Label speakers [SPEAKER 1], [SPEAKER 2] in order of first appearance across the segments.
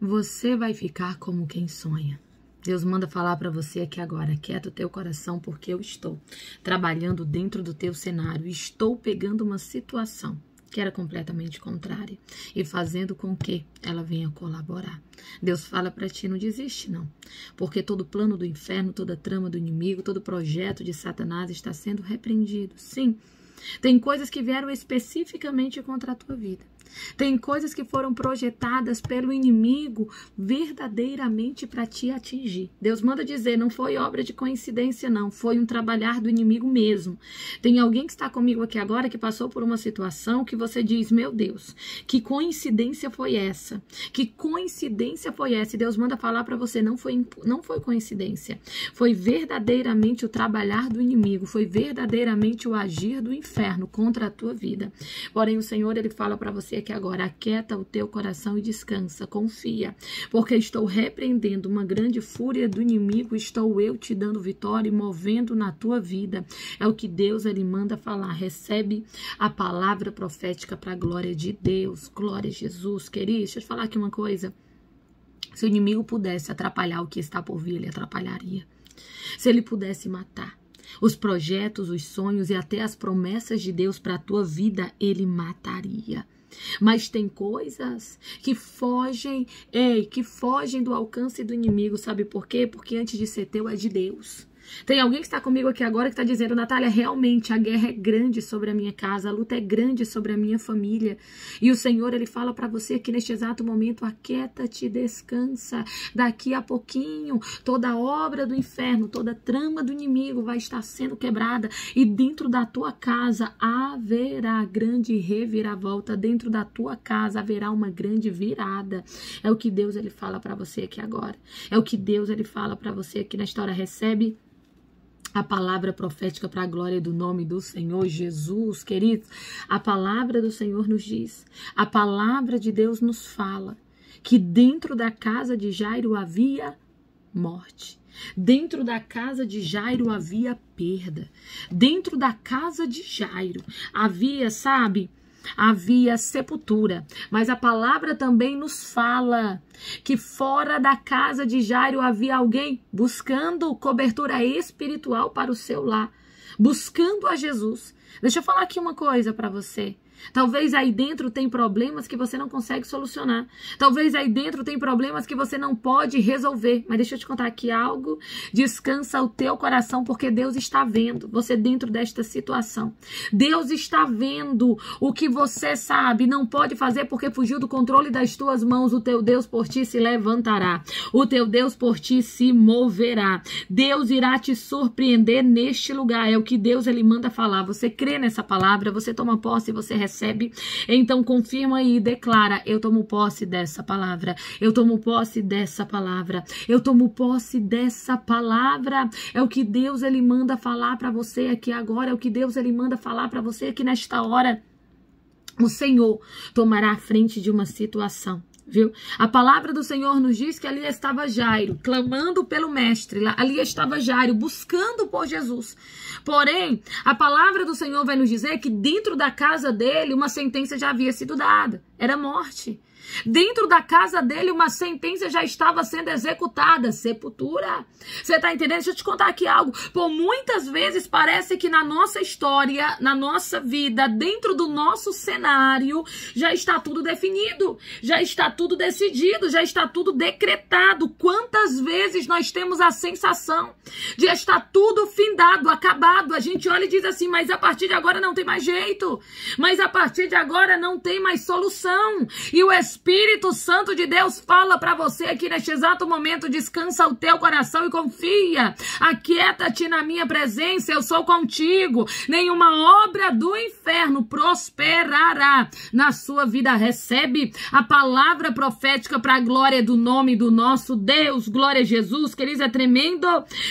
[SPEAKER 1] você vai ficar como quem sonha. Deus manda falar para você aqui agora, quieto o teu coração, porque eu estou trabalhando dentro do teu cenário, estou pegando uma situação que era completamente contrária e fazendo com que ela venha colaborar. Deus fala para ti, não desiste não, porque todo plano do inferno, toda trama do inimigo, todo projeto de Satanás está sendo repreendido. Sim, tem coisas que vieram especificamente contra a tua vida. Tem coisas que foram projetadas pelo inimigo verdadeiramente para te atingir. Deus manda dizer, não foi obra de coincidência, não. Foi um trabalhar do inimigo mesmo. Tem alguém que está comigo aqui agora que passou por uma situação que você diz, meu Deus, que coincidência foi essa? Que coincidência foi essa? E Deus manda falar para você, não foi, não foi coincidência. Foi verdadeiramente o trabalhar do inimigo. Foi verdadeiramente o agir do inferno contra a tua vida. Porém, o Senhor, ele fala para você que agora. Aquieta o teu coração e descansa, confia, porque estou repreendendo uma grande fúria do inimigo, estou eu te dando vitória e movendo na tua vida. É o que Deus ele manda falar. Recebe a palavra profética para a glória de Deus. Glória a Jesus, querido. Deixa eu te falar aqui uma coisa. Se o inimigo pudesse atrapalhar o que está por vir, ele atrapalharia. Se ele pudesse matar, os projetos, os sonhos e até as promessas de Deus para a tua vida, ele mataria. Mas tem coisas que fogem, que fogem do alcance do inimigo, sabe por quê? Porque antes de ser teu é de Deus. Tem alguém que está comigo aqui agora que está dizendo, Natália, realmente a guerra é grande sobre a minha casa, a luta é grande sobre a minha família. E o Senhor, ele fala para você que neste exato momento, aquieta-te, descansa. Daqui a pouquinho, toda obra do inferno, toda trama do inimigo vai estar sendo quebrada. E dentro da tua casa haverá grande reviravolta. Dentro da tua casa haverá uma grande virada. É o que Deus, ele fala para você aqui agora. É o que Deus, ele fala para você aqui nesta hora. Recebe a palavra profética para a glória do nome do Senhor Jesus, queridos. A palavra do Senhor nos diz, a palavra de Deus nos fala que dentro da casa de Jairo havia morte. Dentro da casa de Jairo havia perda. Dentro da casa de Jairo havia, sabe, havia sepultura. Mas a palavra também nos fala que fora da casa de Jairo havia alguém buscando cobertura espiritual para o seu lar, buscando a Jesus. Deixa eu falar aqui uma coisa para você. Talvez aí dentro tem problemas que você não consegue solucionar. Talvez aí dentro tem problemas que você não pode resolver. Mas deixa eu te contar aqui algo. Descansa o teu coração porque Deus está vendo você dentro desta situação. Deus está vendo o que você sabe, não pode fazer porque fugiu do controle das tuas mãos. O teu Deus por ti se levantará. O teu Deus por ti se moverá. Deus irá te surpreender neste lugar. É o que Deus ele manda falar. Você crê nessa palavra, você toma posse e você recebe recebe. Então confirma e declara: eu tomo posse dessa palavra. Eu tomo posse dessa palavra. Eu tomo posse dessa palavra. É o que Deus ele manda falar para você aqui agora, é o que Deus ele manda falar para você aqui nesta hora. O Senhor tomará a frente de uma situação viu? A palavra do Senhor nos diz que ali estava Jairo, clamando pelo mestre, ali estava Jairo, buscando por Jesus. Porém, a palavra do Senhor vai nos dizer que dentro da casa dele uma sentença já havia sido dada, era morte. Dentro da casa dele, uma sentença já estava sendo executada. Sepultura. Você está entendendo? Deixa eu te contar aqui algo. Por muitas vezes parece que na nossa história, na nossa vida, dentro do nosso cenário, já está tudo definido, já está tudo decidido, já está tudo decretado. Quantas vezes nós temos a sensação de estar tudo findado, acabado? A gente olha e diz assim: mas a partir de agora não tem mais jeito, mas a partir de agora não tem mais solução. E o Espírito Santo de Deus fala para você aqui neste exato momento: descansa o teu coração e confia. Aquieta-te na minha presença, eu sou contigo. Nenhuma obra do inferno prosperará na sua vida. Recebe a palavra profética para a glória do nome do nosso Deus. Glória a Jesus, queridos, é tremendo.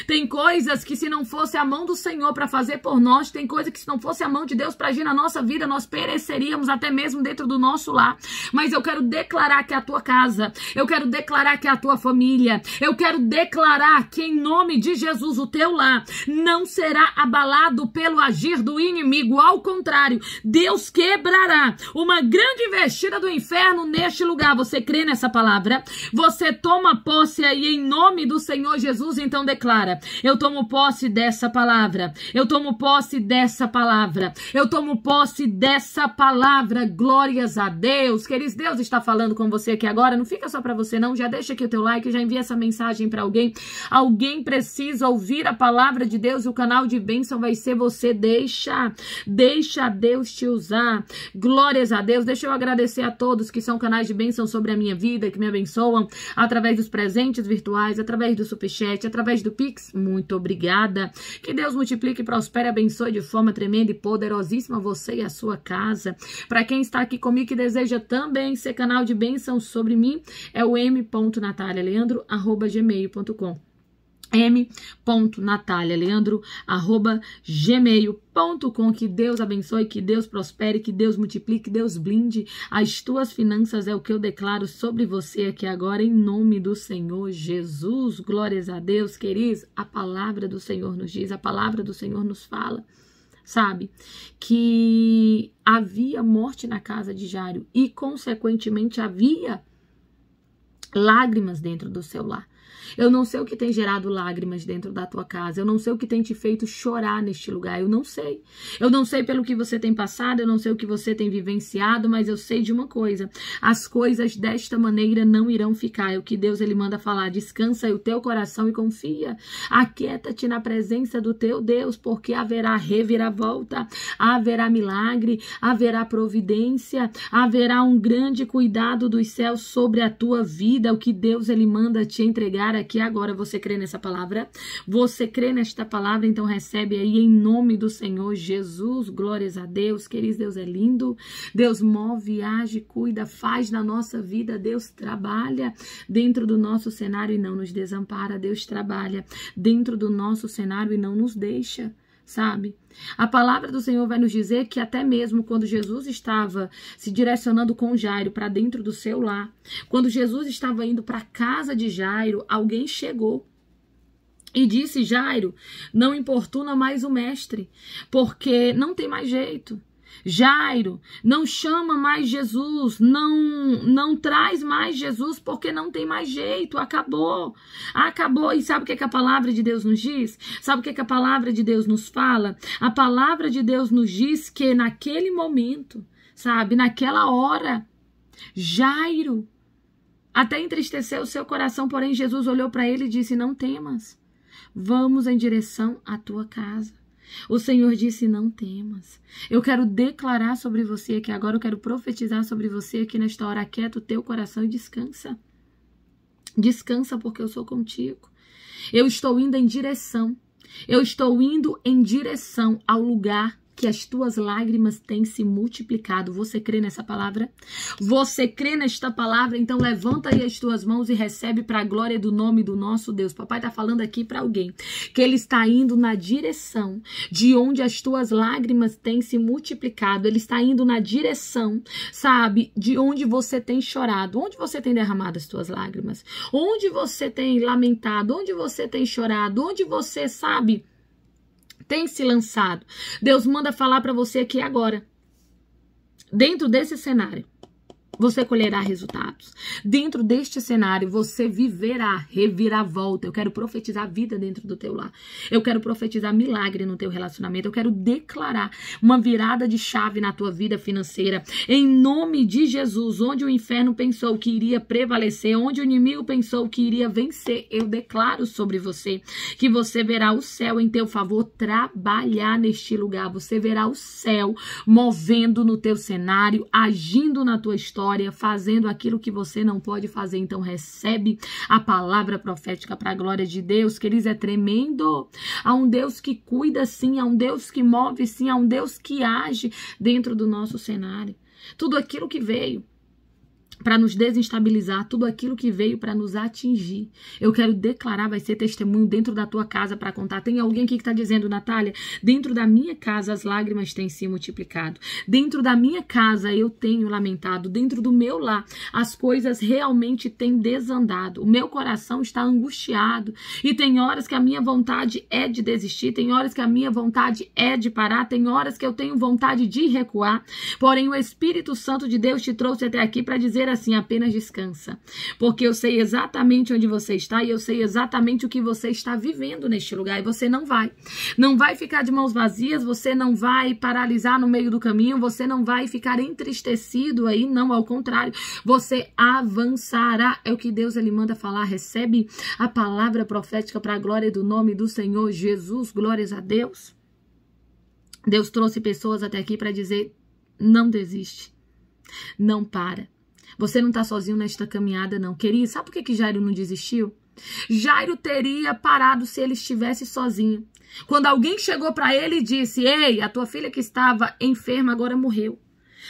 [SPEAKER 1] Tem coisas que, se não fosse a mão do Senhor para fazer por nós, tem coisas que, se não fosse a mão de Deus para agir na nossa vida, nós pereceríamos até mesmo dentro do nosso lar. Mas eu quero declarar que é a tua casa, eu quero declarar que é a tua família, eu quero declarar que em nome de Jesus o teu lar não será abalado pelo agir do inimigo, ao contrário, Deus quebrará uma grande investida do inferno neste lugar. Você crê nessa palavra? Você toma posse aí em nome do Senhor Jesus, então declara: Eu tomo posse dessa palavra. Eu tomo posse dessa palavra. Eu tomo posse dessa palavra. Glórias a Deus. Queridos, Deus está Tá falando com você aqui agora, não fica só para você não, já deixa aqui o teu like, já envia essa mensagem para alguém. Alguém precisa ouvir a palavra de Deus, o canal de bênção vai ser você. Deixa, deixa Deus te usar. Glórias a Deus. Deixa eu agradecer a todos que são canais de bênção sobre a minha vida, que me abençoam através dos presentes virtuais, através do superchat, através do Pix. Muito obrigada. Que Deus multiplique, prospere, abençoe de forma tremenda e poderosíssima você e a sua casa. Para quem está aqui comigo que deseja também ser canal canal de bênção sobre mim é o m.natalialeandro.gmail.com m.natalialeandro.gmail.com Que Deus abençoe, que Deus prospere, que Deus multiplique, que Deus blinde as tuas finanças, é o que eu declaro sobre você aqui agora, em nome do Senhor Jesus. Glórias a Deus, queridos. A palavra do Senhor nos diz, a palavra do Senhor nos fala sabe? Que havia morte na casa de Jairo e, consequentemente, havia lágrimas dentro do seu lar. Eu não sei o que tem gerado lágrimas dentro da tua casa. Eu não sei o que tem te feito chorar neste lugar. Eu não sei. Eu não sei pelo que você tem passado. Eu não sei o que você tem vivenciado. Mas eu sei de uma coisa: as coisas desta maneira não irão ficar. É o que Deus ele manda falar. Descansa o teu coração e confia. Aquieta-te na presença do teu Deus, porque haverá reviravolta, haverá milagre, haverá providência, haverá um grande cuidado dos céus sobre a tua vida. O que Deus ele manda te entregar que agora você crê nessa palavra, você crê nesta palavra, então recebe aí em nome do Senhor Jesus, glórias a Deus, queridos, Deus é lindo, Deus move, age, cuida, faz na nossa vida, Deus trabalha dentro do nosso cenário e não nos desampara, Deus trabalha dentro do nosso cenário e não nos deixa sabe? A palavra do Senhor vai nos dizer que até mesmo quando Jesus estava se direcionando com Jairo para dentro do seu lar, quando Jesus estava indo para a casa de Jairo, alguém chegou e disse: Jairo, não importuna mais o mestre, porque não tem mais jeito. Jairo, não chama mais Jesus, não não traz mais Jesus, porque não tem mais jeito, acabou. Acabou. E sabe o que, é que a palavra de Deus nos diz? Sabe o que, é que a palavra de Deus nos fala? A palavra de Deus nos diz que naquele momento, sabe, naquela hora, Jairo até entristeceu o seu coração, porém Jesus olhou para ele e disse: Não temas, vamos em direção à tua casa. O Senhor disse: Não temas. Eu quero declarar sobre você aqui agora, eu quero profetizar sobre você aqui nesta hora. Aquieta o teu coração e descansa. Descansa, porque eu sou contigo. Eu estou indo em direção. Eu estou indo em direção ao lugar que as tuas lágrimas têm se multiplicado. Você crê nessa palavra? Você crê nesta palavra? Então levanta aí as tuas mãos e recebe para a glória do nome do nosso Deus. Papai está falando aqui para alguém que ele está indo na direção de onde as tuas lágrimas têm se multiplicado. Ele está indo na direção, sabe, de onde você tem chorado, onde você tem derramado as tuas lágrimas, onde você tem lamentado, onde você tem chorado, onde você sabe tem se lançado. Deus manda falar para você aqui agora, dentro desse cenário você colherá resultados. Dentro deste cenário, você viverá reviravolta. Eu quero profetizar vida dentro do teu lar. Eu quero profetizar milagre no teu relacionamento. Eu quero declarar uma virada de chave na tua vida financeira. Em nome de Jesus, onde o inferno pensou que iria prevalecer, onde o inimigo pensou que iria vencer, eu declaro sobre você que você verá o céu em teu favor trabalhar neste lugar. Você verá o céu movendo no teu cenário, agindo na tua história fazendo aquilo que você não pode fazer. Então recebe a palavra profética para a glória de Deus, eles é tremendo. Há um Deus que cuida sim, há um Deus que move sim, há um Deus que age dentro do nosso cenário. Tudo aquilo que veio para nos desestabilizar, tudo aquilo que veio para nos atingir. Eu quero declarar, vai ser testemunho dentro da tua casa para contar. Tem alguém aqui que está dizendo, Natália, dentro da minha casa as lágrimas têm se multiplicado. Dentro da minha casa eu tenho lamentado. Dentro do meu lar as coisas realmente têm desandado. O meu coração está angustiado. E tem horas que a minha vontade é de desistir, tem horas que a minha vontade é de parar, tem horas que eu tenho vontade de recuar. Porém, o Espírito Santo de Deus te trouxe até aqui para dizer assim, apenas descansa, porque eu sei exatamente onde você está e eu sei exatamente o que você está vivendo neste lugar e você não vai. Não vai ficar de mãos vazias, você não vai paralisar no meio do caminho, você não vai ficar entristecido aí, não, ao contrário, você avançará. É o que Deus ele manda falar, recebe a palavra profética para a glória do nome do Senhor Jesus. Glórias a Deus. Deus trouxe pessoas até aqui para dizer: não desiste, não para. Você não está sozinho nesta caminhada, não. Querido, sabe por que, que Jairo não desistiu? Jairo teria parado se ele estivesse sozinho. Quando alguém chegou para ele e disse: Ei, a tua filha que estava enferma agora morreu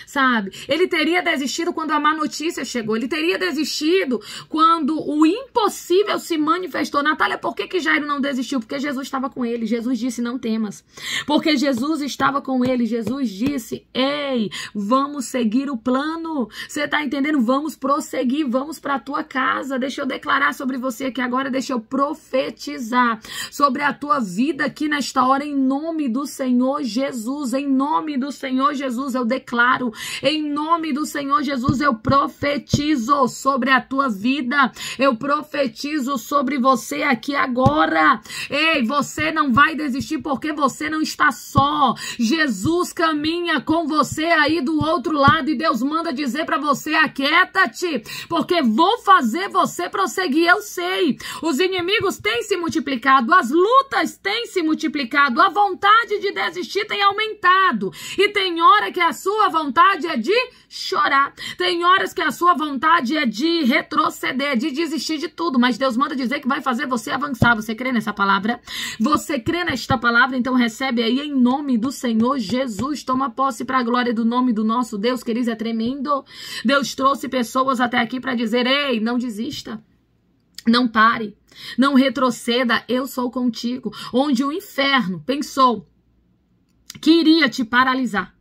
[SPEAKER 1] sabe? Ele teria desistido quando a má notícia chegou, ele teria desistido quando o impossível se manifestou. Natália, por que, que Jairo não desistiu? Porque Jesus estava com ele, Jesus disse: Não temas, porque Jesus estava com ele, Jesus disse: Ei, vamos seguir o plano, você está entendendo? Vamos prosseguir, vamos para a tua casa. Deixa eu declarar sobre você aqui agora, deixa eu profetizar sobre a tua vida aqui nesta hora, em nome do Senhor Jesus, em nome do Senhor Jesus, eu declaro em nome do Senhor Jesus, eu profetizo sobre a tua vida. Eu profetizo sobre você aqui agora. Ei, você não vai desistir porque você não está só. Jesus caminha com você aí do outro lado e Deus manda dizer para você: aquieta-te, porque vou fazer você prosseguir. Eu sei. Os inimigos têm se multiplicado, as lutas têm se multiplicado, a vontade de desistir tem aumentado. E tem hora que a sua vontade vontade é de chorar. Tem horas que a sua vontade é de retroceder, de desistir de tudo. Mas Deus manda dizer que vai fazer você avançar. Você crê nessa palavra? Você crê nesta palavra? Então recebe aí em nome do Senhor Jesus. Toma posse para a glória do nome do nosso Deus, queridos. É tremendo. Deus trouxe pessoas até aqui para dizer: ei, não desista. Não pare. Não retroceda. Eu sou contigo. Onde o inferno pensou que iria te paralisar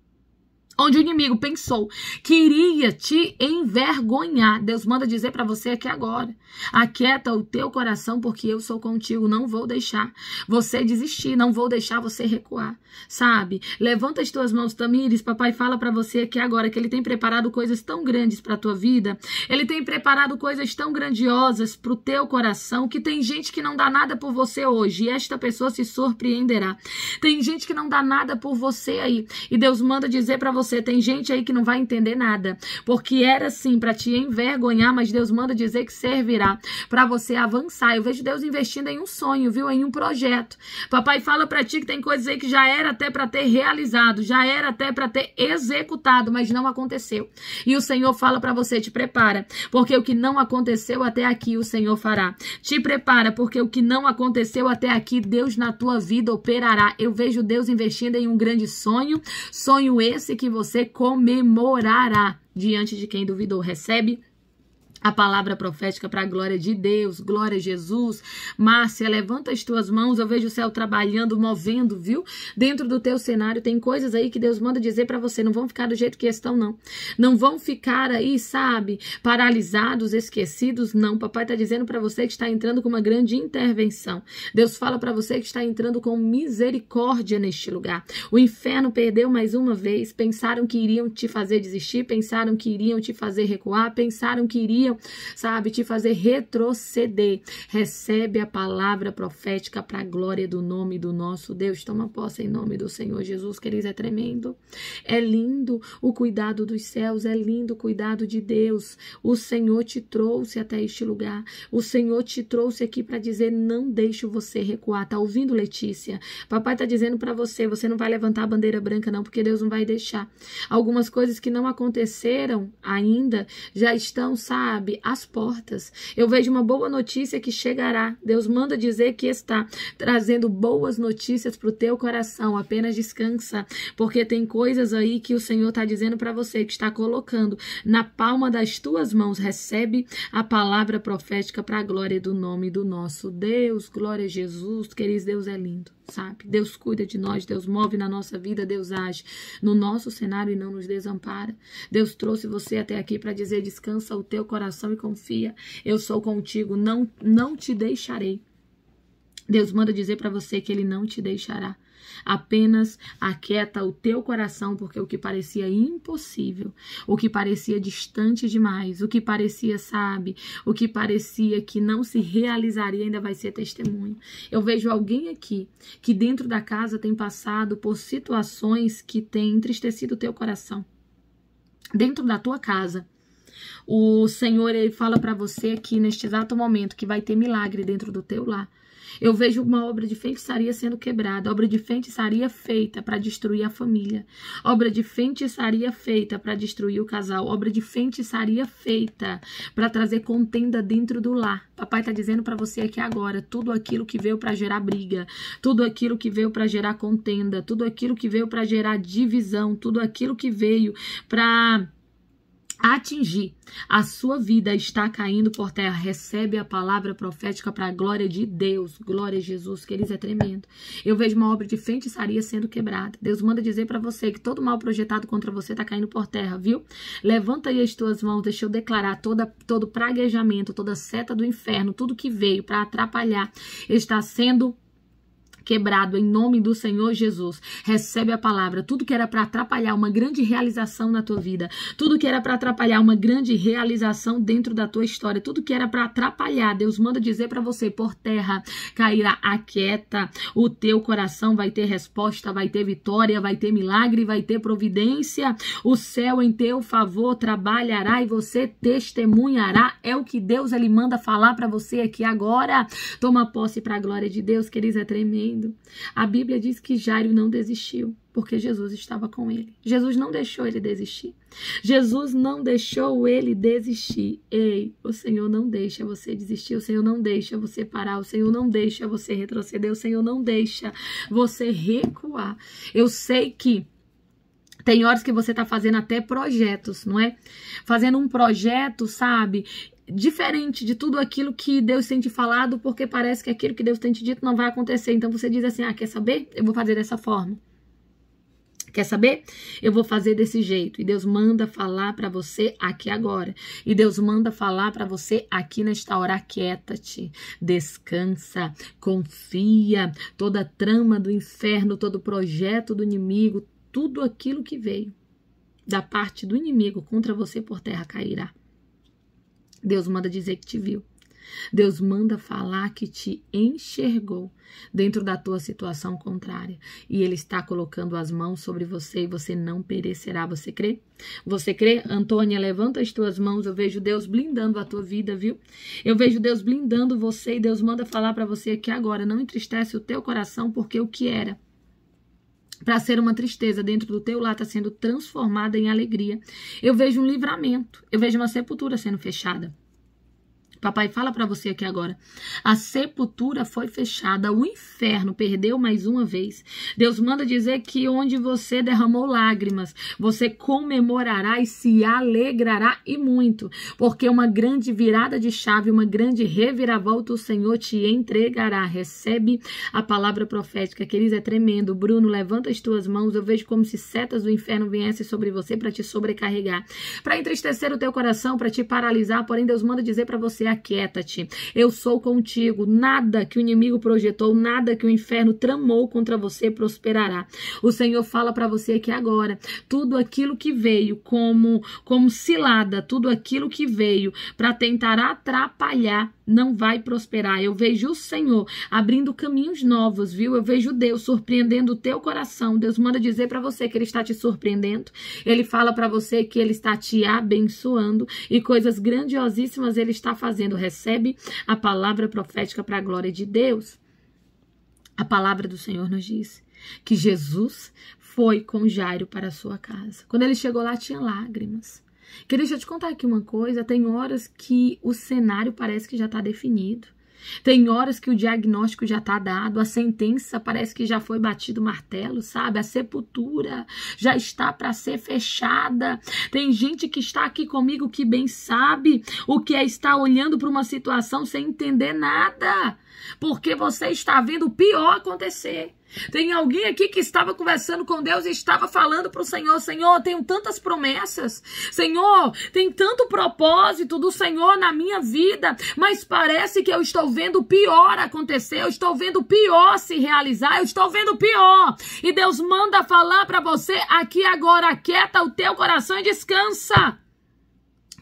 [SPEAKER 1] onde o inimigo pensou que iria te envergonhar. Deus manda dizer para você aqui agora: aquieta o teu coração, porque eu sou contigo, não vou deixar você desistir, não vou deixar você recuar, sabe? Levanta as tuas mãos, Tamires, papai fala para você aqui agora que ele tem preparado coisas tão grandes para tua vida, ele tem preparado coisas tão grandiosas para o teu coração, que tem gente que não dá nada por você hoje, e esta pessoa se surpreenderá. Tem gente que não dá nada por você aí, e Deus manda dizer para você você. Tem gente aí que não vai entender nada, porque era assim para te envergonhar, mas Deus manda dizer que servirá para você avançar. Eu vejo Deus investindo em um sonho, viu? Em um projeto. Papai fala para ti que tem coisas aí que já era até para ter realizado, já era até para ter executado, mas não aconteceu. E o Senhor fala para você: te prepara, porque o que não aconteceu até aqui o Senhor fará. Te prepara, porque o que não aconteceu até aqui Deus na tua vida operará. Eu vejo Deus investindo em um grande sonho, sonho esse que você você comemorará diante de quem duvidou. Recebe? a palavra profética para a glória de Deus, glória a Jesus. Márcia, levanta as tuas mãos, eu vejo o céu trabalhando, movendo, viu? Dentro do teu cenário tem coisas aí que Deus manda dizer para você, não vão ficar do jeito que estão não. Não vão ficar aí, sabe, paralisados, esquecidos, não. Papai está dizendo para você que está entrando com uma grande intervenção. Deus fala para você que está entrando com misericórdia neste lugar. O inferno perdeu mais uma vez, pensaram que iriam te fazer desistir, pensaram que iriam te fazer recuar, pensaram que iriam sabe, te fazer retroceder. Recebe a palavra profética para a glória do nome do nosso Deus. Toma posse em nome do Senhor Jesus, queridos, é tremendo. É lindo o cuidado dos céus, é lindo o cuidado de Deus. O Senhor te trouxe até este lugar. O Senhor te trouxe aqui para dizer: "Não deixo você recuar". Tá ouvindo, Letícia? Papai tá dizendo para você, você não vai levantar a bandeira branca não, porque Deus não vai deixar. Algumas coisas que não aconteceram ainda já estão, sabe, as portas. Eu vejo uma boa notícia que chegará. Deus manda dizer que está trazendo boas notícias para o teu coração. Apenas descansa, porque tem coisas aí que o Senhor está dizendo para você, que está colocando na palma das tuas mãos. Recebe a palavra profética para a glória do nome do nosso Deus. Glória a Jesus. Queridos, Deus é lindo sabe? Deus cuida de nós, Deus move na nossa vida, Deus age no nosso cenário e não nos desampara. Deus trouxe você até aqui para dizer: descansa o teu coração e confia. Eu sou contigo, não, não te deixarei. Deus manda dizer para você que ele não te deixará. Apenas aquieta o teu coração, porque o que parecia impossível, o que parecia distante demais, o que parecia, sabe, o que parecia que não se realizaria ainda vai ser testemunho. Eu vejo alguém aqui que dentro da casa tem passado por situações que têm entristecido o teu coração. Dentro da tua casa, o Senhor ele fala para você aqui neste exato momento que vai ter milagre dentro do teu lar. Eu vejo uma obra de feitiçaria sendo quebrada, obra de feitiçaria feita para destruir a família, obra de feitiçaria feita para destruir o casal, obra de feitiçaria feita para trazer contenda dentro do lar. Papai tá dizendo para você aqui agora, tudo aquilo que veio para gerar briga, tudo aquilo que veio para gerar contenda, tudo aquilo que veio para gerar divisão, tudo aquilo que veio para atingir. A sua vida está caindo por terra. Recebe a palavra profética para a glória de Deus. Glória a Jesus, que eles é tremendo. Eu vejo uma obra de feitiçaria sendo quebrada. Deus manda dizer para você que todo mal projetado contra você está caindo por terra, viu? Levanta aí as tuas mãos, deixa eu declarar toda, todo praguejamento, toda seta do inferno, tudo que veio para atrapalhar está sendo quebrado em nome do Senhor Jesus. Recebe a palavra. Tudo que era para atrapalhar uma grande realização na tua vida, tudo que era para atrapalhar uma grande realização dentro da tua história, tudo que era para atrapalhar, Deus manda dizer para você por terra, cairá aquieta, o teu coração vai ter resposta, vai ter vitória, vai ter milagre, vai ter providência. O céu em teu favor trabalhará e você testemunhará. É o que Deus ele manda falar para você aqui agora. Toma posse para a glória de Deus, queridos, é tremendo a Bíblia diz que Jairo não desistiu, porque Jesus estava com ele. Jesus não deixou ele desistir. Jesus não deixou ele desistir. Ei, o Senhor não deixa você desistir, o Senhor não deixa você parar, o Senhor não deixa você retroceder, o Senhor não deixa você recuar. Eu sei que tem horas que você está fazendo até projetos, não é? Fazendo um projeto, sabe? diferente de tudo aquilo que Deus tem te falado, porque parece que aquilo que Deus tem te dito não vai acontecer. Então você diz assim: ah, quer saber? Eu vou fazer dessa forma. Quer saber? Eu vou fazer desse jeito. E Deus manda falar para você aqui agora. E Deus manda falar para você aqui nesta hora. Quieta-te, descansa, confia. Toda trama do inferno, todo projeto do inimigo, tudo aquilo que veio da parte do inimigo contra você por terra cairá. Deus manda dizer que te viu. Deus manda falar que te enxergou dentro da tua situação contrária. E Ele está colocando as mãos sobre você e você não perecerá. Você crê? Você crê? Antônia, levanta as tuas mãos. Eu vejo Deus blindando a tua vida, viu? Eu vejo Deus blindando você e Deus manda falar para você que agora não entristece o teu coração, porque o que era para ser uma tristeza dentro do teu lar está sendo transformada em alegria. Eu vejo um livramento, eu vejo uma sepultura sendo fechada. Papai fala para você aqui agora. A sepultura foi fechada, o inferno perdeu mais uma vez. Deus manda dizer que onde você derramou lágrimas, você comemorará e se alegrará e muito, porque uma grande virada de chave, uma grande reviravolta o Senhor te entregará. Recebe a palavra profética, queridos, é tremendo. Bruno, levanta as tuas mãos, eu vejo como se setas do inferno viessem sobre você para te sobrecarregar, para entristecer o teu coração, para te paralisar, porém Deus manda dizer para você aquieta-te. Eu sou contigo. Nada que o inimigo projetou, nada que o inferno tramou contra você prosperará. O Senhor fala para você aqui agora. Tudo aquilo que veio como como cilada, tudo aquilo que veio para tentar atrapalhar não vai prosperar. Eu vejo o Senhor abrindo caminhos novos, viu? Eu vejo Deus surpreendendo o teu coração. Deus manda dizer para você que ele está te surpreendendo. Ele fala para você que ele está te abençoando e coisas grandiosíssimas ele está fazendo. Recebe a palavra profética para a glória de Deus. A palavra do Senhor nos diz que Jesus foi com Jairo para a sua casa. Quando ele chegou lá, tinha lágrimas. Querida, deixa eu te contar aqui uma coisa, tem horas que o cenário parece que já está definido. Tem horas que o diagnóstico já está dado, a sentença parece que já foi batido martelo, sabe? A sepultura já está para ser fechada. Tem gente que está aqui comigo que bem sabe o que é estar olhando para uma situação sem entender nada, porque você está vendo o pior acontecer. Tem alguém aqui que estava conversando com Deus e estava falando para o Senhor: Senhor, tenho tantas promessas. Senhor, tem tanto propósito do Senhor na minha vida, mas parece que eu estou vendo o pior acontecer, eu estou vendo o pior se realizar, eu estou vendo o pior. E Deus manda falar para você aqui agora: aquieta o teu coração e descansa.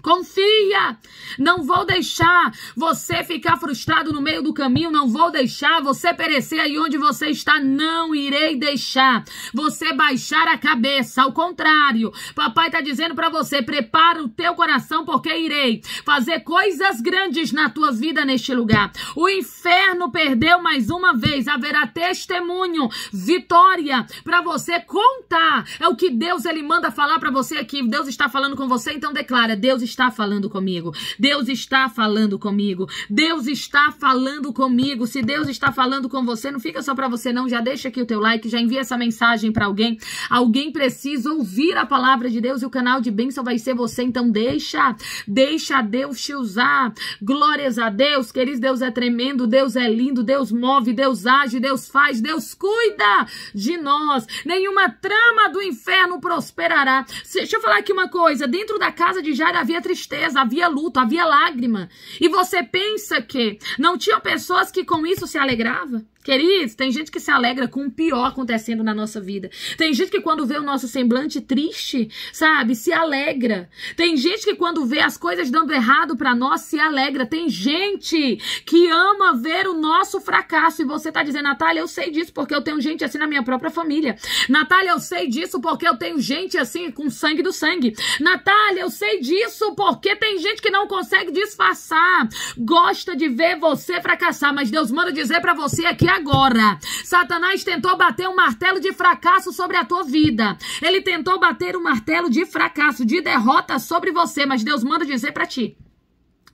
[SPEAKER 1] Confia. Não vou deixar você ficar frustrado no meio do caminho. Não vou deixar você perecer aí onde você está. Não irei deixar você baixar a cabeça. Ao contrário, papai está dizendo para você: prepara o teu coração, porque irei fazer coisas grandes na tua vida neste lugar. O inferno perdeu mais uma vez. Haverá testemunho, vitória para você contar. É o que Deus ele manda falar para você aqui. Deus está falando com você, então declara: Deus está está falando comigo. Deus está falando comigo. Deus está falando comigo. Se Deus está falando com você, não fica só para você não, já deixa aqui o teu like, já envia essa mensagem para alguém. Alguém precisa ouvir a palavra de Deus e o canal de bênção vai ser você, então deixa, deixa Deus te usar. Glórias a Deus, queridos, Deus é tremendo, Deus é lindo, Deus move, Deus age, Deus faz, Deus cuida de nós. Nenhuma trama do inferno prosperará. Deixa eu falar aqui uma coisa, dentro da casa de Jair havia tristeza, havia luto, havia lágrima. E você pensa que não tinham pessoas que com isso se alegravam? Queridos, tem gente que se alegra com o pior acontecendo na nossa vida. Tem gente que quando vê o nosso semblante triste, sabe, se alegra. Tem gente que quando vê as coisas dando errado para nós, se alegra. Tem gente que ama ver o nosso fracasso e você tá dizendo, Natália, eu sei disso porque eu tenho gente assim na minha própria família. Natália, eu sei disso porque eu tenho gente assim com sangue do sangue. Natália, eu sei disso porque tem gente que não consegue disfarçar. Gosta de ver você fracassar, mas Deus manda dizer para você aqui agora. Satanás tentou bater um martelo de fracasso sobre a tua vida. Ele tentou bater um martelo de fracasso, de derrota sobre você, mas Deus manda dizer para ti: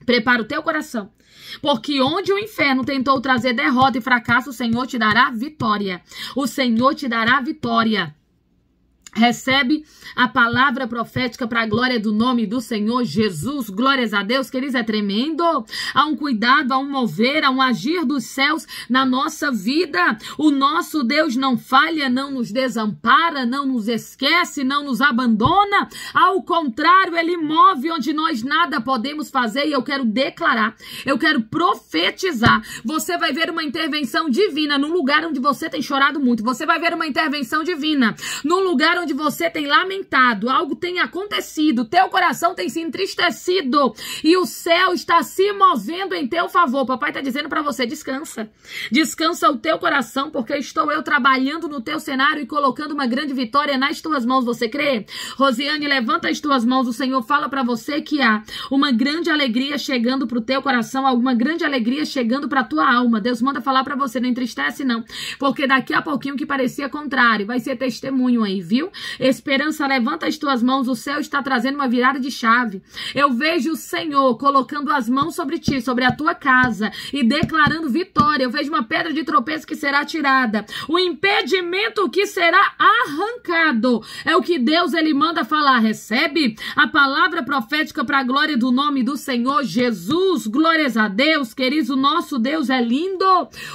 [SPEAKER 1] prepara o teu coração. Porque onde o inferno tentou trazer derrota e fracasso, o Senhor te dará vitória. O Senhor te dará vitória. Recebe a palavra profética para a glória do nome do Senhor Jesus. Glórias a Deus, queridos, é tremendo. Há um cuidado, há um mover, há um agir dos céus na nossa vida. O nosso Deus não falha, não nos desampara, não nos esquece, não nos abandona. Ao contrário, ele move onde nós nada podemos fazer. E eu quero declarar, eu quero profetizar. Você vai ver uma intervenção divina no lugar onde você tem chorado muito. Você vai ver uma intervenção divina no lugar onde onde você tem lamentado, algo tem acontecido, teu coração tem se entristecido e o céu está se movendo em teu favor. Papai está dizendo para você: descansa. Descansa o teu coração, porque estou eu trabalhando no teu cenário e colocando uma grande vitória nas tuas mãos. Você crê? Rosiane, levanta as tuas mãos. O Senhor fala para você que há uma grande alegria chegando para o teu coração, alguma grande alegria chegando para tua alma. Deus manda falar para você: não entristece, não, porque daqui a pouquinho que parecia contrário, vai ser testemunho aí, viu? Esperança, levanta as tuas mãos, o céu está trazendo uma virada de chave. Eu vejo o Senhor colocando as mãos sobre ti, sobre a tua casa e declarando vitória. Eu vejo uma pedra de tropeço que será tirada, o impedimento que será arrancado. É o que Deus ele manda falar. Recebe a palavra profética para a glória do nome do Senhor Jesus. Glórias a Deus, queridos. O nosso Deus é lindo,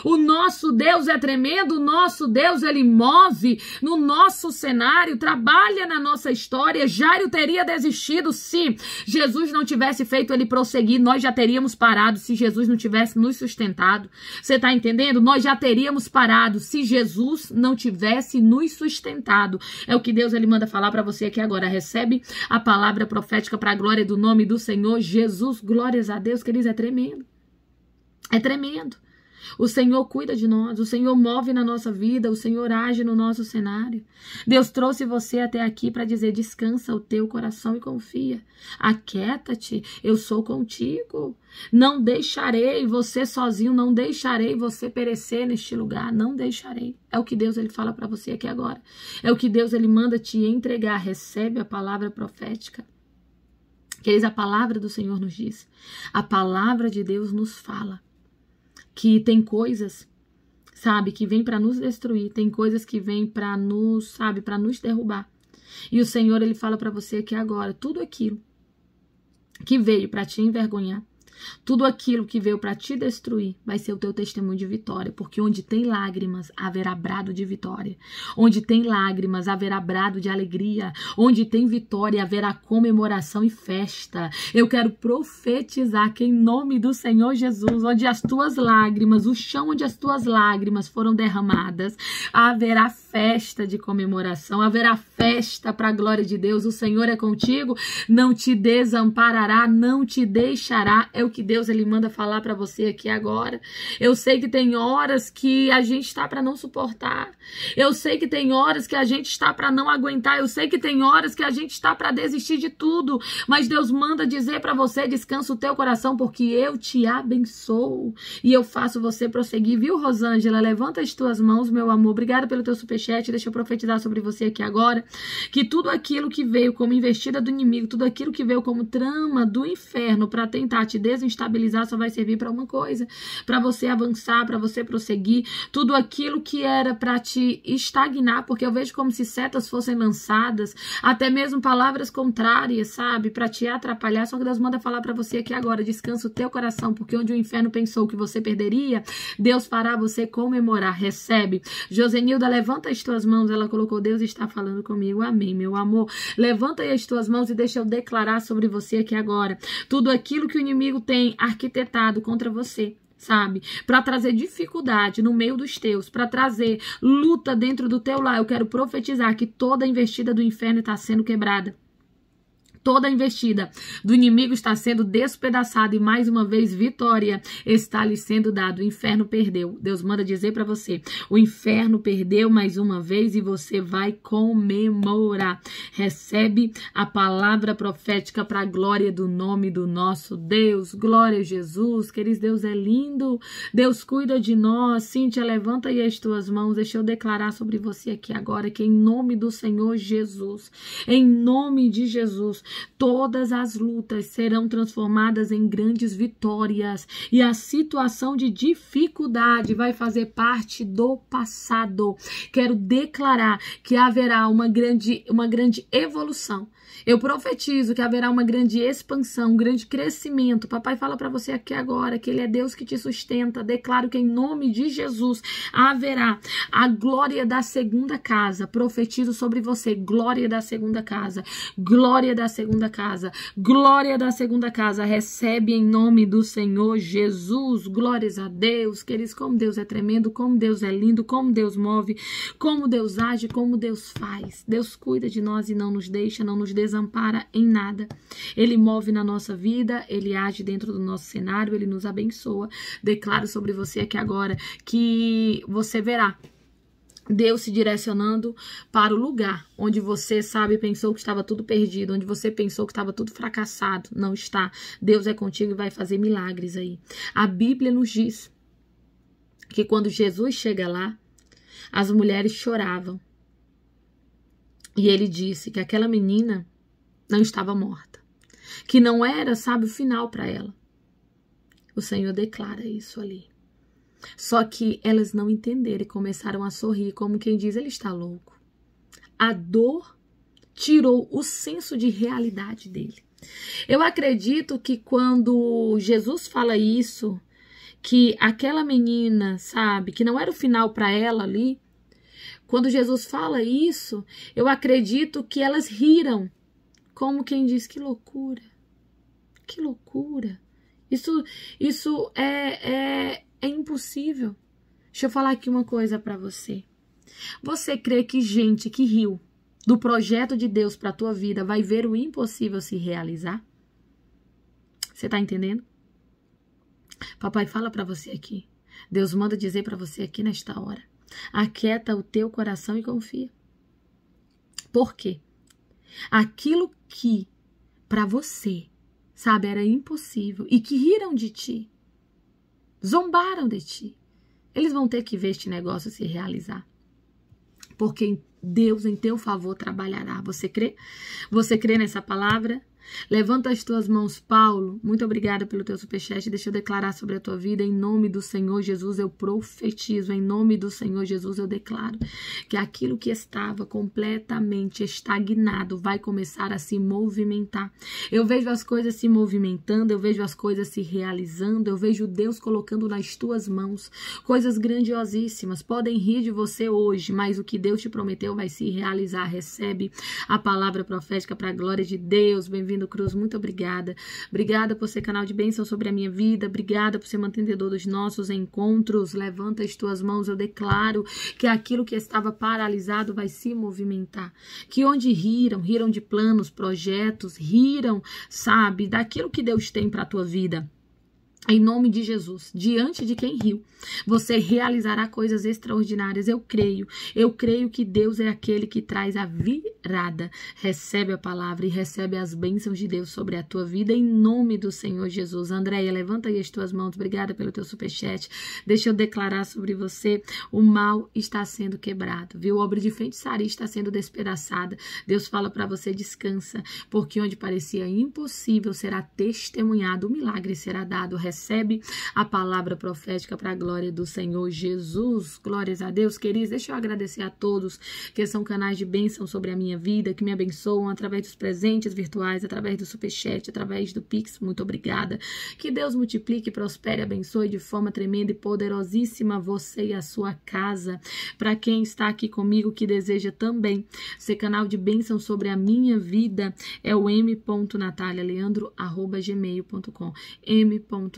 [SPEAKER 1] o nosso Deus é tremendo, o nosso Deus ele move no nosso cenário Jairo trabalha na nossa história. Jairo teria desistido se Jesus não tivesse feito ele prosseguir. Nós já teríamos parado se Jesus não tivesse nos sustentado. Você está entendendo? Nós já teríamos parado se Jesus não tivesse nos sustentado. É o que Deus ele manda falar para você aqui agora. Recebe a palavra profética para a glória do nome do Senhor Jesus. Glórias a Deus, queridos, é tremendo. É tremendo. O Senhor cuida de nós, o Senhor move na nossa vida, o Senhor age no nosso cenário. Deus trouxe você até aqui para dizer: descansa o teu coração e confia. Aquieta-te, eu sou contigo. Não deixarei você sozinho, não deixarei você perecer neste lugar, não deixarei. É o que Deus ele fala para você aqui agora. É o que Deus ele manda te entregar. Recebe a palavra profética. Queridos, a palavra do Senhor nos diz. A palavra de Deus nos fala que tem coisas, sabe, que vem para nos destruir, tem coisas que vem para nos, sabe, para nos derrubar. E o Senhor ele fala para você que agora tudo aquilo que veio para te envergonhar, tudo aquilo que veio para te destruir vai ser o teu testemunho de vitória, porque onde tem lágrimas haverá brado de vitória. Onde tem lágrimas haverá brado de alegria. Onde tem vitória haverá comemoração e festa. Eu quero profetizar que em nome do Senhor Jesus, onde as tuas lágrimas, o chão onde as tuas lágrimas foram derramadas, haverá festa de comemoração, haverá festa para a glória de Deus. O Senhor é contigo, não te desamparará, não te deixará. Eu o que Deus ele manda falar para você aqui agora. Eu sei que tem horas que a gente está para não suportar. Eu sei que tem horas que a gente está para não aguentar. Eu sei que tem horas que a gente está para desistir de tudo, mas Deus manda dizer para você: descansa o teu coração porque eu te abençoo e eu faço você prosseguir, viu, Rosângela? Levanta as tuas mãos, meu amor. Obrigada pelo teu superchat. Deixa eu profetizar sobre você aqui agora que tudo aquilo que veio como investida do inimigo, tudo aquilo que veio como trama do inferno para tentar te des mesmo estabilizar só vai servir para uma coisa, para você avançar, para você prosseguir. Tudo aquilo que era para te estagnar, porque eu vejo como se setas fossem lançadas, até mesmo palavras contrárias, sabe, para te atrapalhar. Só que Deus manda falar para você aqui agora, descansa o teu coração, porque onde o inferno pensou que você perderia, Deus fará você comemorar. Recebe. Josenilda, levanta as tuas mãos. Ela colocou: Deus está falando comigo. Amém, meu amor. Levanta as tuas mãos e deixa eu declarar sobre você aqui agora. Tudo aquilo que o inimigo tem arquitetado contra você, sabe? Para trazer dificuldade no meio dos teus, para trazer luta dentro do teu lar. Eu quero profetizar que toda investida do inferno está sendo quebrada. Toda investida do inimigo está sendo despedaçada e mais uma vez vitória está lhe sendo dada. O inferno perdeu. Deus manda dizer para você: o inferno perdeu mais uma vez e você vai comemorar. Recebe a palavra profética para a glória do nome do nosso Deus. Glória a Jesus. Queridos, Deus é lindo. Deus cuida de nós. Cíntia, levanta aí as tuas mãos. Deixa eu declarar sobre você aqui agora que em nome do Senhor Jesus, em nome de Jesus, Todas as lutas serão transformadas em grandes vitórias e a situação de dificuldade vai fazer parte do passado. Quero declarar que haverá uma grande, uma grande evolução eu profetizo que haverá uma grande expansão, um grande crescimento. Papai fala para você aqui agora que Ele é Deus que te sustenta. Declaro que em nome de Jesus haverá a glória da segunda casa. Profetizo sobre você, glória da segunda casa, glória da segunda casa, glória da segunda casa. Recebe em nome do Senhor Jesus. Glórias a Deus, queridos, como Deus é tremendo, como Deus é lindo, como Deus move, como Deus age, como Deus faz. Deus cuida de nós e não nos deixa, não nos deixa desampara em nada. Ele move na nossa vida, ele age dentro do nosso cenário, ele nos abençoa. Declaro sobre você aqui agora que você verá Deus se direcionando para o lugar onde você, sabe, pensou que estava tudo perdido, onde você pensou que estava tudo fracassado. Não está. Deus é contigo e vai fazer milagres aí. A Bíblia nos diz que quando Jesus chega lá, as mulheres choravam. E ele disse que aquela menina não estava morta, que não era, sabe, o final para ela. O Senhor declara isso ali. Só que elas não entenderam e começaram a sorrir, como quem diz, ele está louco. A dor tirou o senso de realidade dele. Eu acredito que quando Jesus fala isso, que aquela menina, sabe, que não era o final para ela ali, quando Jesus fala isso, eu acredito que elas riram como quem diz que loucura. Que loucura. Isso isso é é, é impossível. Deixa eu falar aqui uma coisa para você. Você crê que gente que riu do projeto de Deus para tua vida vai ver o impossível se realizar? Você tá entendendo? Papai fala para você aqui. Deus manda dizer para você aqui nesta hora. Aquieta o teu coração e confia. Por quê? Aquilo que para você, sabe, era impossível e que riram de ti, zombaram de ti. Eles vão ter que ver este negócio se realizar. Porque Deus em teu favor trabalhará. Você crê? Você crê nessa palavra? Levanta as tuas mãos, Paulo. Muito obrigada pelo teu superchat. Deixa eu declarar sobre a tua vida. Em nome do Senhor Jesus, eu profetizo. Em nome do Senhor Jesus, eu declaro que aquilo que estava completamente estagnado vai começar a se movimentar. Eu vejo as coisas se movimentando, eu vejo as coisas se realizando, eu vejo Deus colocando nas tuas mãos coisas grandiosíssimas. Podem rir de você hoje, mas o que Deus te prometeu vai se realizar. Recebe a palavra profética para a glória de Deus. Bem-vindo Cruz, muito obrigada. Obrigada por ser canal de bênção sobre a minha vida. Obrigada por ser mantendedor dos nossos encontros. Levanta as tuas mãos, eu declaro que aquilo que estava paralisado vai se movimentar. Que onde riram, riram de planos, projetos, riram, sabe, daquilo que Deus tem para a tua vida. Em nome de Jesus, diante de quem riu, você realizará coisas extraordinárias. Eu creio, eu creio que Deus é aquele que traz a virada. Recebe a palavra e recebe as bênçãos de Deus sobre a tua vida, em nome do Senhor Jesus. Andréia, levanta aí as tuas mãos. Obrigada pelo teu superchat. Deixa eu declarar sobre você: o mal está sendo quebrado, viu? A obra de feitiçaria está sendo despedaçada. Deus fala para você: descansa, porque onde parecia impossível será testemunhado, o milagre será dado recebe a palavra profética para a glória do Senhor Jesus. Glórias a Deus, queridos. Deixa eu agradecer a todos que são canais de bênção sobre a minha vida, que me abençoam através dos presentes virtuais, através do superchat, através do Pix. Muito obrigada. Que Deus multiplique, prospere, abençoe de forma tremenda e poderosíssima você e a sua casa. Para quem está aqui comigo que deseja também ser canal de bênção sobre a minha vida, é o m.natalialeandro.gmail.com m.natalialeandro.gmail.com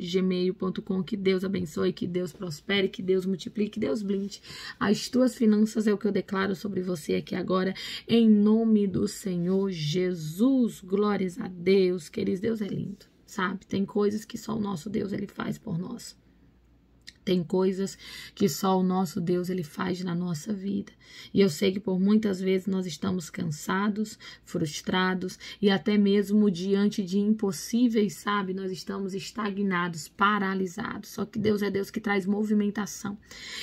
[SPEAKER 1] gmail.com Que Deus abençoe, que Deus prospere, que Deus multiplique, que Deus blinde. As tuas finanças é o que eu declaro sobre você aqui agora, em nome do Senhor Jesus. Glórias a Deus, queridos. Deus é lindo, sabe? Tem coisas que só o nosso Deus ele faz por nós. Tem coisas que só o nosso Deus ele faz na nossa vida. E eu sei que por muitas vezes nós estamos cansados, frustrados e até mesmo diante de impossíveis, sabe? Nós estamos estagnados, paralisados. Só que Deus é Deus que traz movimentação.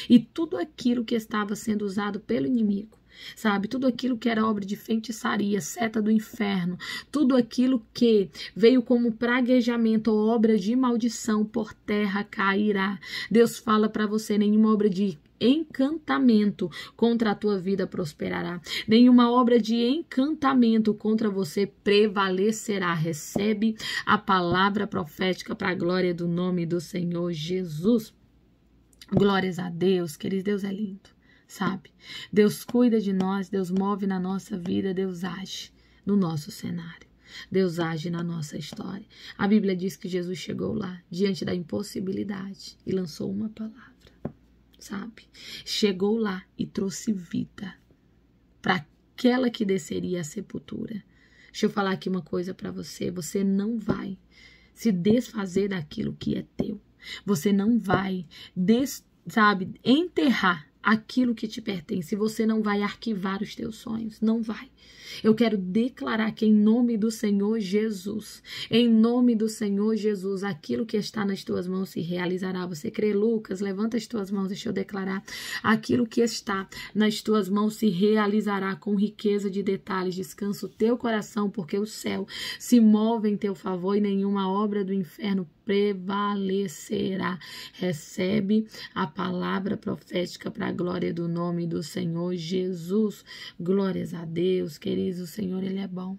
[SPEAKER 1] E tudo aquilo que estava sendo usado pelo inimigo sabe? Tudo aquilo que era obra de feitiçaria, seta do inferno, tudo aquilo que veio como praguejamento, obra de maldição, por terra cairá. Deus fala para você: nenhuma obra de encantamento contra a tua vida prosperará. Nenhuma obra de encantamento contra você prevalecerá. Recebe a palavra profética para a glória do nome do Senhor Jesus. Glórias a Deus, querido Deus é lindo sabe? Deus cuida de nós, Deus move na nossa vida, Deus age no nosso cenário. Deus age na nossa história. A Bíblia diz que Jesus chegou lá, diante da impossibilidade, e lançou uma palavra, sabe? Chegou lá e trouxe vida para aquela que desceria à sepultura. Deixa eu falar aqui uma coisa para você: você não vai se desfazer daquilo que é teu. Você não vai, des, sabe, enterrar aquilo que te pertence. Você não vai arquivar os teus sonhos, não vai. Eu quero declarar que em nome do Senhor Jesus, em nome do Senhor Jesus, aquilo que está nas tuas mãos se realizará. Você crê, Lucas? Levanta as tuas mãos, deixa eu declarar. Aquilo que está nas tuas mãos se realizará com riqueza de detalhes. Descansa o teu coração, porque o céu se move em teu favor e nenhuma obra do inferno prevalecerá. Recebe a palavra profética para a glória do nome do Senhor Jesus. Glórias a Deus, queridos. O Senhor, Ele é bom.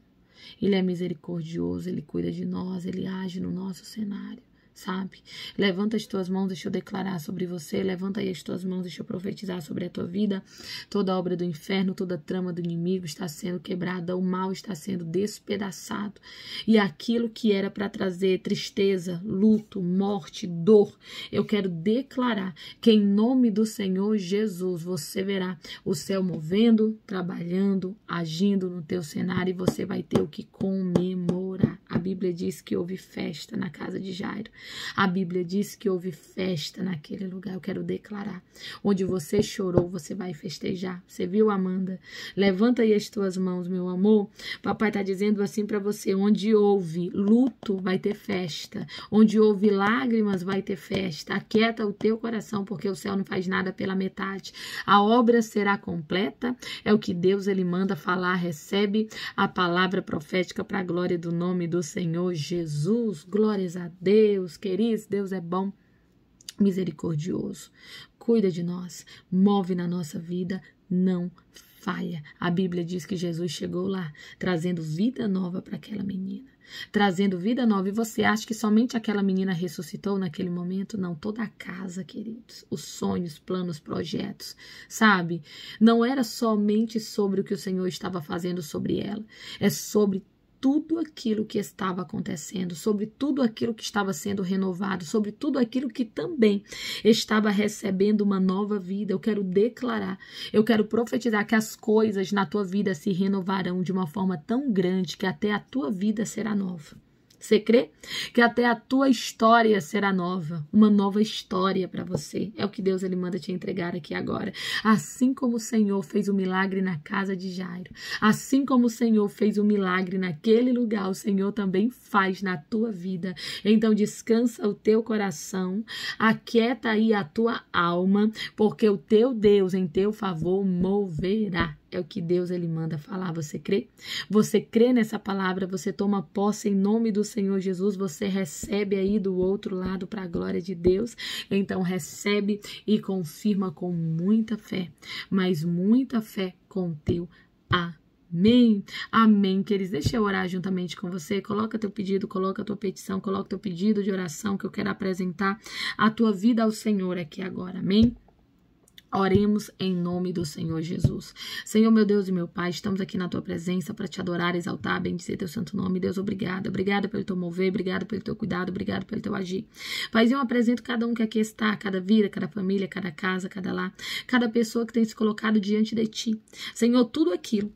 [SPEAKER 1] Ele é misericordioso, Ele cuida de nós, Ele age no nosso cenário sabe? Levanta as tuas mãos, deixa eu declarar sobre você. Levanta aí as tuas mãos, deixa eu profetizar sobre a tua vida. Toda obra do inferno, toda trama do inimigo está sendo quebrada, o mal está sendo despedaçado. E aquilo que era para trazer tristeza, luto, morte, dor, eu quero declarar que em nome do Senhor Jesus você verá o céu movendo, trabalhando, agindo no teu cenário e você vai ter o que comemorar. Bíblia diz que houve festa na casa de Jairo. A Bíblia diz que houve festa naquele lugar. Eu quero declarar. Onde você chorou, você vai festejar. Você viu, Amanda? Levanta aí as tuas mãos, meu amor. Papai está dizendo assim para você: onde houve luto, vai ter festa. Onde houve lágrimas, vai ter festa. Aquieta o teu coração, porque o céu não faz nada pela metade. A obra será completa. É o que Deus ele manda falar. Recebe a palavra profética para a glória do nome do Senhor. Senhor Jesus. Glórias a Deus, queridos. Deus é bom, misericordioso. Cuida de nós, move na nossa vida, não falha. A Bíblia diz que Jesus chegou lá, trazendo vida nova para aquela menina. Trazendo vida nova. E você acha que somente aquela menina ressuscitou naquele momento? Não, toda a casa, queridos. Os sonhos, planos, projetos, sabe? Não era somente sobre o que o Senhor estava fazendo sobre ela. É sobre tudo aquilo que estava acontecendo, sobre tudo aquilo que estava sendo renovado, sobre tudo aquilo que também estava recebendo uma nova vida. Eu quero declarar, eu quero profetizar que as coisas na tua vida se renovarão de uma forma tão grande que até a tua vida será nova. Você crê que até a tua história será nova, uma nova história para você. É o que Deus ele manda te entregar aqui agora. Assim como o Senhor fez o um milagre na casa de Jairo, assim como o Senhor fez o um milagre naquele lugar, o Senhor também faz na tua vida. Então descansa o teu coração, aquieta aí a tua alma, porque o teu Deus em teu favor moverá é o que Deus ele manda falar. Você crê? Você crê nessa palavra, você toma posse em nome do Senhor Jesus, você recebe aí do outro lado para a glória de Deus. Então recebe e confirma com muita fé, mas muita fé com teu Amém. Amém, queridos. Deixa eu orar juntamente com você. Coloca teu pedido, coloca tua petição, coloca teu pedido de oração que eu quero apresentar a tua vida ao Senhor aqui agora. Amém. Oremos em nome do Senhor Jesus. Senhor, meu Deus e meu Pai, estamos aqui na tua presença para te adorar, exaltar, bendizer teu santo nome. Deus, obrigada. Obrigada pelo teu mover, obrigado pelo teu cuidado, obrigado pelo teu agir. Pai, eu apresento cada um que aqui está, cada vida, cada família, cada casa, cada lá cada pessoa que tem se colocado diante de ti. Senhor, tudo aquilo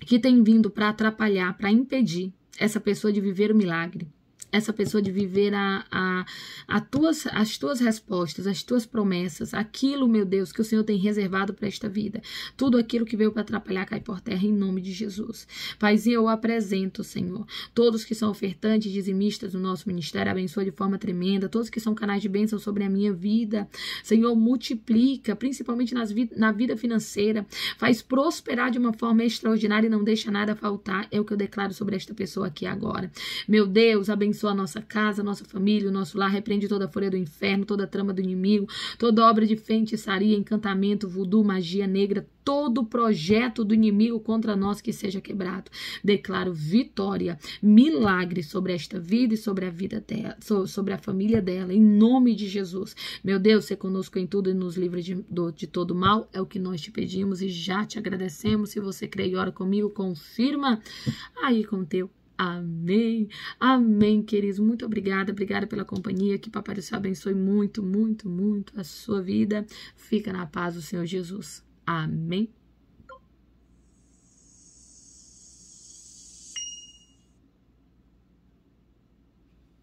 [SPEAKER 1] que tem vindo para atrapalhar, para impedir essa pessoa de viver o milagre essa pessoa de viver a, a, a tuas, as tuas respostas, as tuas promessas, aquilo, meu Deus, que o Senhor tem reservado para esta vida. Tudo aquilo que veio para atrapalhar cai por terra em nome de Jesus. Paizinho, eu apresento, Senhor, todos que são ofertantes, dizimistas do nosso ministério, abençoa de forma tremenda, todos que são canais de bênção sobre a minha vida. Senhor, multiplica, principalmente nas vi na vida financeira, faz prosperar de uma forma extraordinária e não deixa nada faltar. É o que eu declaro sobre esta pessoa aqui agora. Meu Deus, abençoa abençoa a nossa casa, a nossa família, o nosso lar, repreende toda a folha do inferno, toda a trama do inimigo, toda obra de feitiçaria, encantamento, voodoo, magia negra, todo projeto do inimigo contra nós que seja quebrado. Declaro vitória, milagre sobre esta vida e sobre a vida dela, sobre a família dela, em nome de Jesus. Meu Deus, ser conosco em tudo e nos livre de, de todo mal, é o que nós te pedimos e já te agradecemos. Se você crê e ora comigo, confirma aí com teu Amém. Amém, queridos. Muito obrigada, obrigada pela companhia. Que Papai do Céu abençoe muito, muito, muito a sua vida. Fica na paz do Senhor Jesus. Amém.